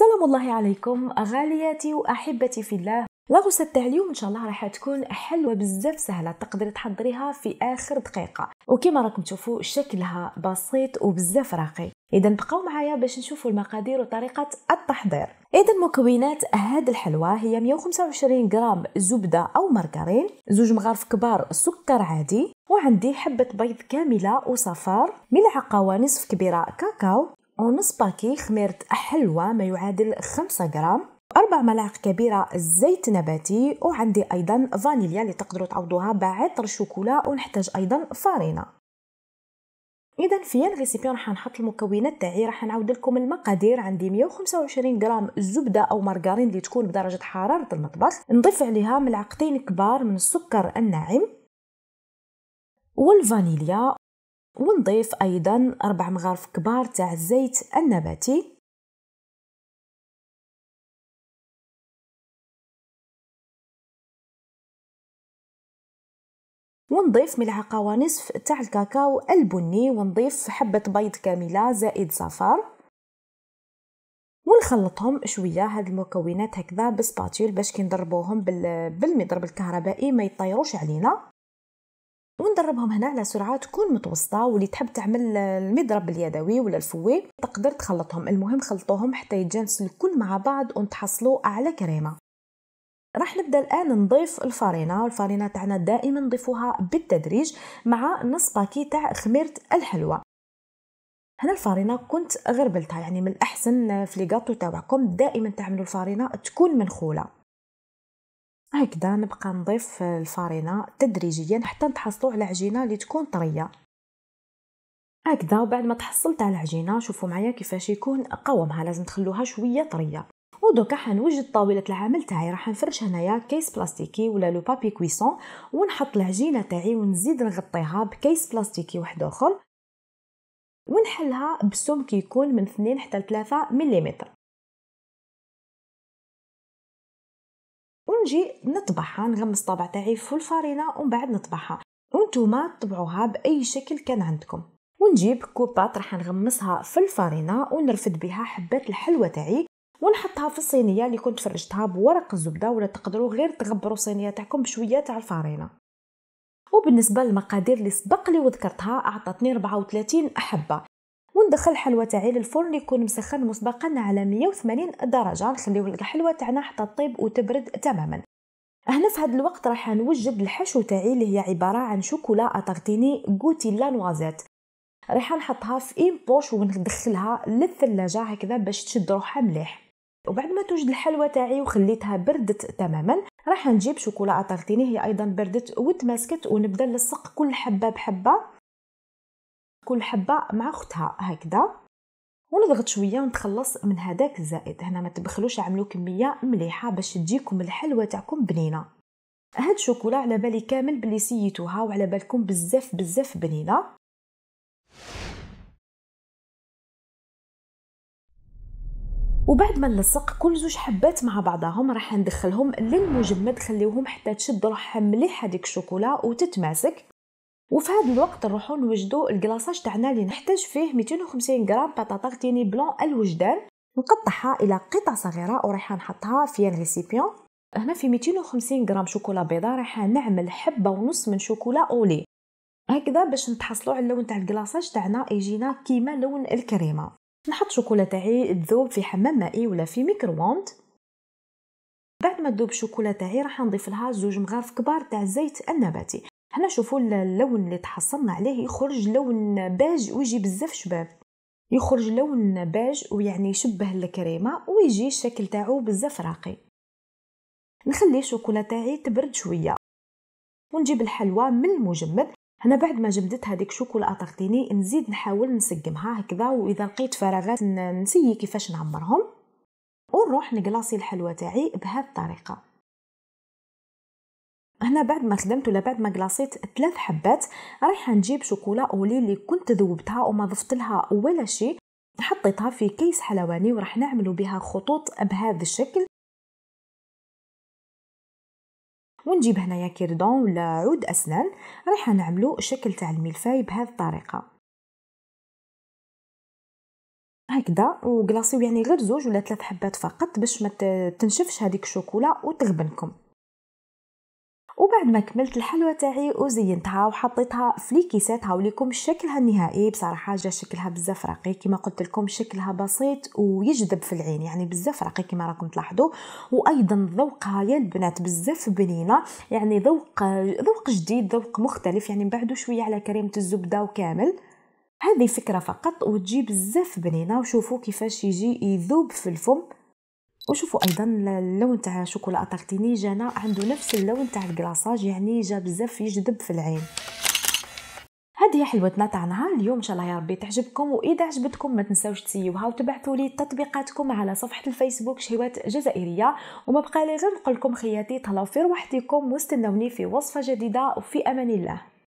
سلام الله عليكم غالياتي واحبتي في الله لاغوسه تاع اليوم ان شاء الله راح تكون حلوه بزاف سهله تقدري تحضريها في اخر دقيقه وكما راكم تشوفوا شكلها بسيط وبزاف راقي اذا بقاو معايا باش نشوفوا المقادير وطريقه التحضير اذا مكونات هاد الحلوى هي 125 غرام زبده او مارغرين زوج مغارف كبار سكر عادي وعندي حبه بيض كامله وصفار ملعقه ونصف كبيره كاكاو ونص باكي خميرة حلوى ما يعادل 5 غرام أربع ملاعق كبيرة زيت نباتي وعندي أيضا فانيليا اللي تقدروا تعوضوها بعطر شوكولا ونحتاج أيضا فارينة اذا في الريسيبي راح نحط المكونات تاعي راح نعاود لكم المقادير عندي 125 غرام زبده او مارغرين اللي تكون بدرجه حراره المطبخ نضيف عليها ملعقتين كبار من السكر الناعم والفانيليا ونضيف ايضا اربع مغارف كبار تاع الزيت النباتي ونضيف ملعقه ونصف تاع الكاكاو البني ونضيف حبه بيض كامله زائد زعفر ونخلطهم شويه هاد المكونات هكذا بسباتول باش كي نضربوهم بالمضرب الكهربائي ما يطيروش علينا وندربهم هنا على سرعه تكون متوسطه واللي تحب تعمل المضرب اليدوي ولا الفوي تقدر تخلطهم المهم خلطوهم حتى يتجانسوا الكل مع بعض ونتحصلوا على كريمه راح نبدا الان نضيف الفارينه الفارينه تاعنا دائما نضيفوها بالتدريج مع نص باكي تاع خميره الحلوى هنا الفارينه كنت غربلتها يعني من الاحسن في لي تاعكم دائما تعملوا الفارينه تكون منخوله هكذا نبقى نضيف الفارينة تدريجيا حتى نتحصلوا على عجينه اللي تكون طريه هكذا وبعد ما تحصلت على العجينه شوفوا معايا كيفاش يكون قوامها لازم تخلوها شويه طريه ودوكا حنوجد طاوله العمل تاعي راح نفرش هنايا كيس بلاستيكي ولا لو بابي كويسون ونحط العجينه تاعي ونزيد نغطيها بكيس بلاستيكي واحد اخر ونحلها بسمك يكون من 2 حتى 3 مليمتر نجي نطبعها نغمس الطابع تاعي في الفرينه ومن بعد نطبعها وانتم تطبعوها باي شكل كان عندكم ونجيب كوبات راح نغمسها في الفرينه ونرفد بها حبات الحلوى تاعي ونحطها في الصينيه اللي كنت فرجتها بورق الزبده ولا تقدروا غير تغبروا الصينيه تاعكم بشويه تاع الفرينه وبالنسبه للمقادير اللي سبق لي وذكرتها اعطتني 34 حبه وندخل الحلوى تاعي للفرن يكون مسخن مسبقا على 180 درجه نخليو الحلوى تاعنا حتى تطيب وتبرد تماما هنا في هذا الوقت راح نوجد الحشو تاعي اللي هي عباره عن شوكولا غوتي لا نوازيت راح نحطها في ام بوش وندخلها للثلاجه هكذا باش تشد روحها مليح وبعد ما توجد الحلوى تاعي وخليتها بردت تماما راح نجيب شوكولا تغتيني هي ايضا بردت وتماسكت ونبدا نلصق كل حبه بحبه كل حبه مع اختها هكذا ونضغط شويه ونتخلص من هذاك الزائد هنا ما تبخلوش عملوا كميه مليحه باش تجيكم الحلوه تاعكم بنينه هاد الشوكولا على بالي كامل بلي سيتوها وعلى بالكم بزاف بزاف بنينه وبعد ما نلصق كل زوج حبات مع بعضهم راح ندخلهم للمجمد خليوهم حتى تشد روحها مليح هذيك الشوكولا وتتماسك وفي هذا الوقت نروحو نوجدو الكلاصاج تاعنا اللي نحتاج فيه 250 غرام بطاطا غتيني بلون الوجدان نقطعها الى قطع صغيره وريحه نحطها في ان ريسيبيون هنا في 250 غرام شوكولا بيضاء رايحه نعمل حبه ونص من شوكولا اولي هكذا باش نتحصلوا على اللون تاع الكلاصاج تاعنا يجينا كيما لون الكريمه نحط شوكولا تاعي تذوب في حمام مائي ولا في ميكرووند بعد ما تذوب الشوكولا تاعي راح نضيف لها زوج مغارف كبار تاع الزيت النباتي هنا شوفوا اللون اللي تحصلنا عليه يخرج لون باج ويجي بزاف شباب يخرج لون باج ويعني يشبه الكريمه ويجي الشكل تاعو بزاف راقي نخلي الشوكولا تاعي تبرد شويه ونجيب الحلوى من المجمد هنا بعد ما جمدت هذيك شوكولا تغطيني نزيد نحاول نسقمها هكذا واذا لقيت فراغات نسيي كيفاش نعمرهم ونروح نقلاصي الحلوى تاعي بهذه الطريقه هنا بعد ما خدمت ولا بعد ما قلاصيت ثلاث حبات رايحه نجيب شوكولا اولي اللي كنت ذوبتها وما ضفت لها ولا شيء حطيتها في كيس حلواني وراح نعمل بها خطوط بهذا الشكل ونجيب هنايا كيردون ولا عود اسنان رايحه نعملو شكل تاع الملفاي بهذه الطريقه هكذا وكلاصيو يعني غير زوج ولا ثلاث حبات فقط باش ما تنشفش هذيك الشوكولا وتغبنكم وبعد ما كملت الحلوى تاعي وزينتها وحطيتها في ليكيسات هاوليكم شكلها النهائي بصراحه جا شكلها بزاف رقيق كما قلت لكم شكلها بسيط ويجذب في العين يعني بزاف رقيق كما راكم تلاحظوا وايضا ذوقها يا البنات بزاف بنينه يعني ذوق ذوق جديد ذوق مختلف يعني بعده شويه على كريمه الزبده وكامل هذه فكره فقط وتجي بزاف بنينه وشوفوا كيفاش يجي يذوب في الفم وشوفوا ايضا اللون تاع شوكولا اتارتيني جانا عنده نفس اللون تاع الكلاصاج يعني جا بزاف يجذب في العين هذه هي حلوتنا تاع نهار اليوم ان شاء الله يا ربي تعجبكم واذا عجبتكم ما تنساوش تسيوها وتبعثوا لي تطبيقاتكم على صفحه الفيسبوك شهوات جزائريه وما بقى لي غير نقول لكم خياتي تهلاو في روحتكم واستنوني في وصفه جديده وفي امان الله